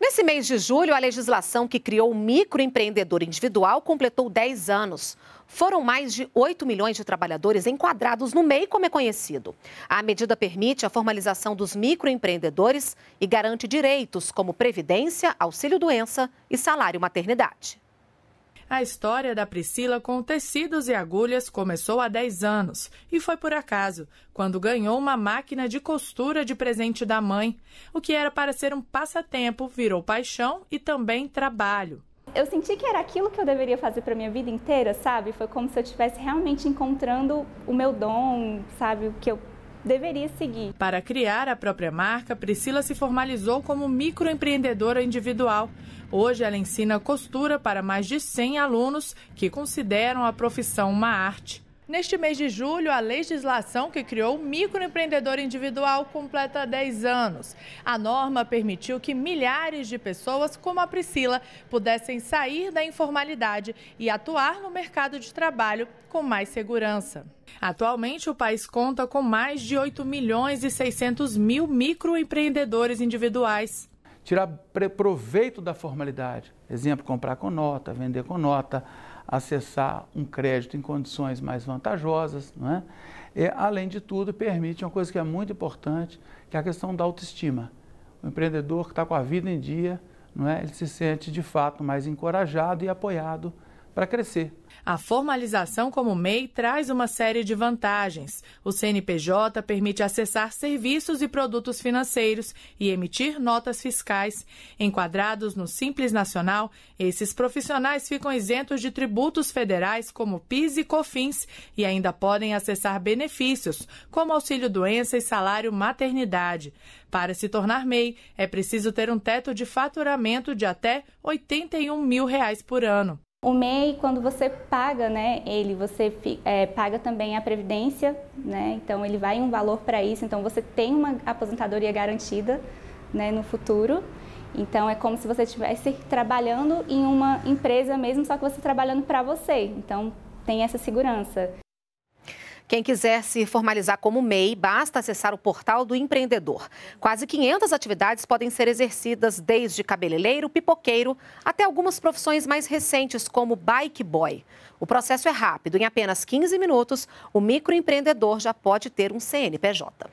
Nesse mês de julho, a legislação que criou o microempreendedor individual completou 10 anos. Foram mais de 8 milhões de trabalhadores enquadrados no MEI, como é conhecido. A medida permite a formalização dos microempreendedores e garante direitos como previdência, auxílio-doença e salário-maternidade. A história da Priscila com tecidos e agulhas começou há 10 anos e foi por acaso, quando ganhou uma máquina de costura de presente da mãe. O que era para ser um passatempo virou paixão e também trabalho. Eu senti que era aquilo que eu deveria fazer para minha vida inteira, sabe? Foi como se eu estivesse realmente encontrando o meu dom, sabe? O que eu deveria seguir. Para criar a própria marca, Priscila se formalizou como microempreendedora individual. Hoje ela ensina costura para mais de 100 alunos que consideram a profissão uma arte. Neste mês de julho, a legislação que criou o microempreendedor individual completa 10 anos. A norma permitiu que milhares de pessoas, como a Priscila, pudessem sair da informalidade e atuar no mercado de trabalho com mais segurança. Atualmente, o país conta com mais de 8 milhões e 600 mil microempreendedores individuais. Tirar proveito da formalidade, exemplo, comprar com nota, vender com nota, acessar um crédito em condições mais vantajosas, não é? E, além de tudo, permite uma coisa que é muito importante, que é a questão da autoestima. O empreendedor que está com a vida em dia, não é? ele se sente de fato mais encorajado e apoiado para crescer. A formalização como MEI traz uma série de vantagens. O CNPJ permite acessar serviços e produtos financeiros e emitir notas fiscais. Enquadrados no Simples Nacional, esses profissionais ficam isentos de tributos federais como PIS e COFINS e ainda podem acessar benefícios como auxílio doença e salário maternidade. Para se tornar MEI, é preciso ter um teto de faturamento de até R$ 81 mil reais por ano. O MEI, quando você paga, né, ele você é, paga também a previdência, né, então ele vai um valor para isso, então você tem uma aposentadoria garantida, né, no futuro. Então é como se você estivesse trabalhando em uma empresa mesmo, só que você trabalhando para você. Então tem essa segurança. Quem quiser se formalizar como MEI, basta acessar o portal do empreendedor. Quase 500 atividades podem ser exercidas desde cabeleireiro, pipoqueiro, até algumas profissões mais recentes, como bike boy. O processo é rápido. Em apenas 15 minutos, o microempreendedor já pode ter um CNPJ.